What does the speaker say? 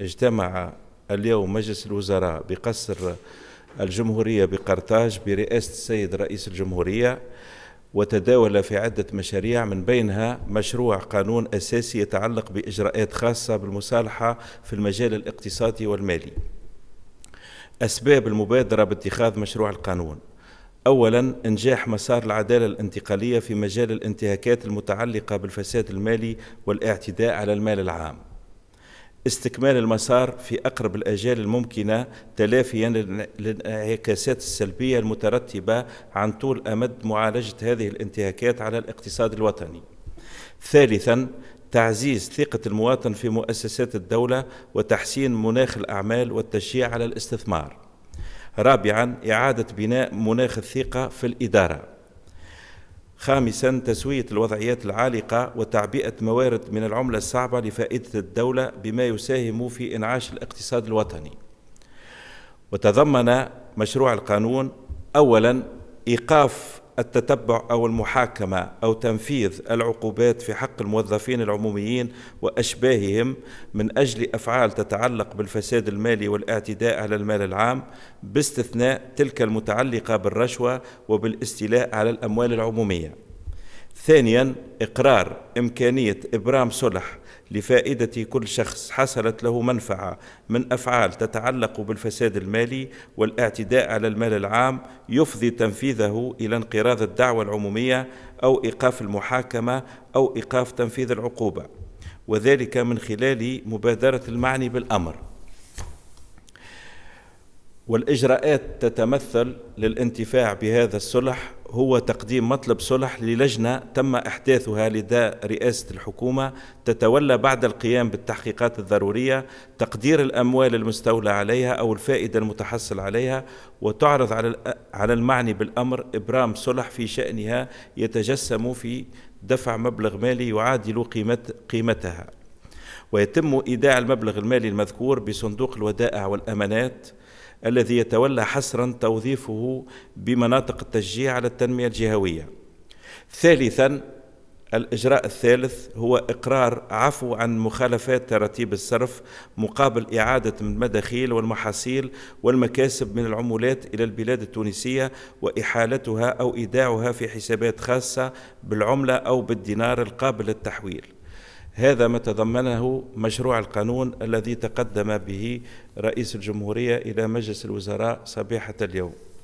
اجتمع اليوم مجلس الوزراء بقصر الجمهورية بقرطاج برئاسة السيد رئيس الجمهورية وتداول في عدة مشاريع من بينها مشروع قانون أساسي يتعلق بإجراءات خاصة بالمصالحة في المجال الاقتصادي والمالي أسباب المبادرة باتخاذ مشروع القانون أولا إنجاح مسار العدالة الانتقالية في مجال الانتهاكات المتعلقة بالفساد المالي والاعتداء على المال العام استكمال المسار في أقرب الأجال الممكنة تلافيا للانعكاسات السلبية المترتبة عن طول أمد معالجة هذه الانتهاكات على الاقتصاد الوطني. ثالثا تعزيز ثقة المواطن في مؤسسات الدولة وتحسين مناخ الأعمال والتشجيع على الاستثمار. رابعا إعادة بناء مناخ الثقة في الإدارة. خامسا تسوية الوضعيات العالقة وتعبئة موارد من العملة الصعبة لفائدة الدولة بما يساهم في إنعاش الاقتصاد الوطني وتضمن مشروع القانون أولا إيقاف التتبع أو المحاكمة أو تنفيذ العقوبات في حق الموظفين العموميين وأشباههم من أجل أفعال تتعلق بالفساد المالي والاعتداء على المال العام باستثناء تلك المتعلقة بالرشوة وبالاستيلاء على الأموال العمومية ثانيا إقرار إمكانية إبرام صلح لفائدة كل شخص حصلت له منفعة من أفعال تتعلق بالفساد المالي والاعتداء على المال العام يفضي تنفيذه إلى انقراض الدعوة العمومية أو إيقاف المحاكمة أو إيقاف تنفيذ العقوبة وذلك من خلال مبادرة المعني بالأمر والإجراءات تتمثل للانتفاع بهذا الصلح هو تقديم مطلب صلح للجنة تم إحداثها لدى رئاسة الحكومة تتولى بعد القيام بالتحقيقات الضرورية تقدير الأموال المستولى عليها أو الفائدة المتحصل عليها وتعرض على المعني بالأمر إبرام صلح في شأنها يتجسم في دفع مبلغ مالي يعادل قيمتها ويتم إيداع المبلغ المالي المذكور بصندوق الودائع والأمانات الذي يتولى حسرا توظيفه بمناطق التشجيع على التنمية الجهوية ثالثا الإجراء الثالث هو إقرار عفو عن مخالفات تراتيب الصرف مقابل إعادة المداخيل والمحاصيل والمكاسب من العمولات إلى البلاد التونسية وإحالتها أو إيداعها في حسابات خاصة بالعملة أو بالدينار القابل للتحويل هذا ما تضمنه مشروع القانون الذي تقدم به رئيس الجمهورية إلى مجلس الوزراء صبيحة اليوم